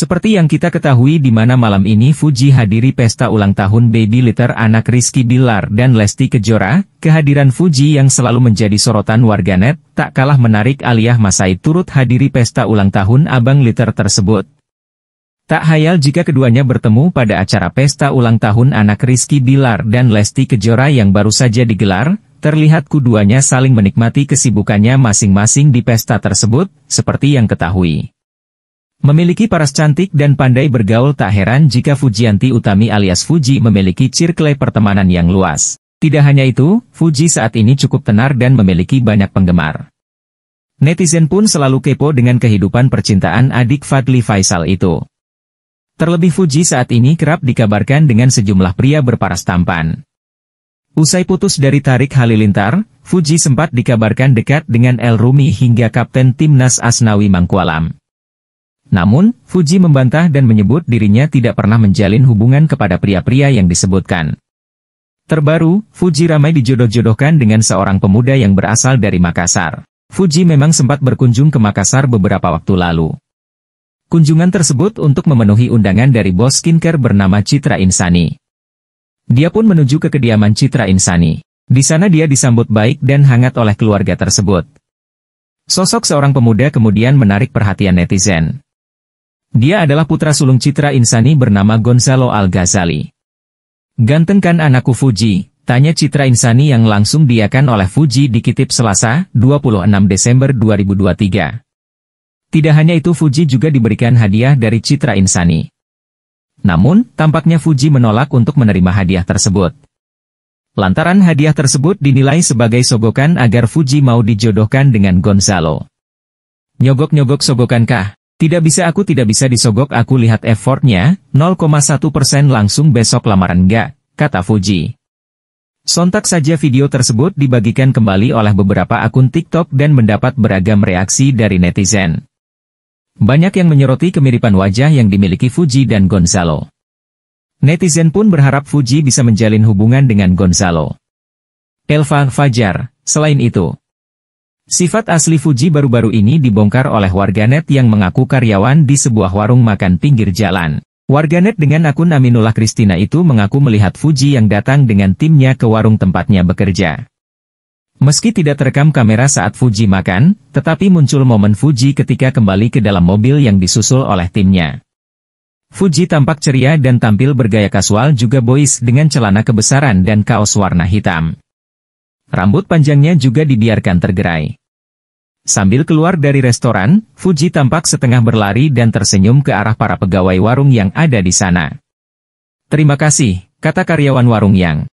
Seperti yang kita ketahui di mana malam ini Fuji hadiri pesta ulang tahun baby litter anak Rizky Bilar dan Lesti Kejora, kehadiran Fuji yang selalu menjadi sorotan warganet, tak kalah menarik Aliyah Masai turut hadiri pesta ulang tahun abang litter tersebut. Tak hayal jika keduanya bertemu pada acara pesta ulang tahun anak Rizky Bilar dan Lesti Kejora yang baru saja digelar, terlihat keduanya saling menikmati kesibukannya masing-masing di pesta tersebut, seperti yang ketahui. Memiliki paras cantik dan pandai bergaul tak heran jika Fujianti Utami alias Fuji memiliki cirkle pertemanan yang luas. Tidak hanya itu, Fuji saat ini cukup tenar dan memiliki banyak penggemar. Netizen pun selalu kepo dengan kehidupan percintaan adik Fadli Faisal itu. Terlebih Fuji saat ini kerap dikabarkan dengan sejumlah pria berparas tampan. Usai putus dari Tarik Halilintar, Fuji sempat dikabarkan dekat dengan El Rumi hingga Kapten Timnas Asnawi Mangkualam. Namun, Fuji membantah dan menyebut dirinya tidak pernah menjalin hubungan kepada pria-pria yang disebutkan. Terbaru, Fuji ramai dijodoh-jodohkan dengan seorang pemuda yang berasal dari Makassar. Fuji memang sempat berkunjung ke Makassar beberapa waktu lalu. Kunjungan tersebut untuk memenuhi undangan dari bos skincare bernama Citra Insani. Dia pun menuju ke kediaman Citra Insani. Di sana dia disambut baik dan hangat oleh keluarga tersebut. Sosok seorang pemuda kemudian menarik perhatian netizen. Dia adalah putra sulung Citra Insani bernama Gonzalo Al-Ghazali. Gantengkan anakku Fuji, tanya Citra Insani yang langsung diakan oleh Fuji dikitip Selasa, 26 Desember 2023. Tidak hanya itu Fuji juga diberikan hadiah dari Citra Insani. Namun, tampaknya Fuji menolak untuk menerima hadiah tersebut. Lantaran hadiah tersebut dinilai sebagai sogokan agar Fuji mau dijodohkan dengan Gonzalo. Nyogok-nyogok sogokankah? Tidak bisa aku tidak bisa disogok aku lihat effortnya, 0,1 langsung besok lamaran gak, kata Fuji. Sontak saja video tersebut dibagikan kembali oleh beberapa akun TikTok dan mendapat beragam reaksi dari netizen. Banyak yang menyoroti kemiripan wajah yang dimiliki Fuji dan Gonzalo. Netizen pun berharap Fuji bisa menjalin hubungan dengan Gonzalo. Elva Fajar, selain itu, Sifat asli Fuji baru-baru ini dibongkar oleh warganet yang mengaku karyawan di sebuah warung makan pinggir jalan. Warganet dengan akun Aminullah Kristina itu mengaku melihat Fuji yang datang dengan timnya ke warung tempatnya bekerja. Meski tidak terekam kamera saat Fuji makan, tetapi muncul momen Fuji ketika kembali ke dalam mobil yang disusul oleh timnya. Fuji tampak ceria dan tampil bergaya kasual juga boys dengan celana kebesaran dan kaos warna hitam. Rambut panjangnya juga dibiarkan tergerai. Sambil keluar dari restoran, Fuji tampak setengah berlari dan tersenyum ke arah para pegawai warung yang ada di sana. Terima kasih, kata karyawan warung yang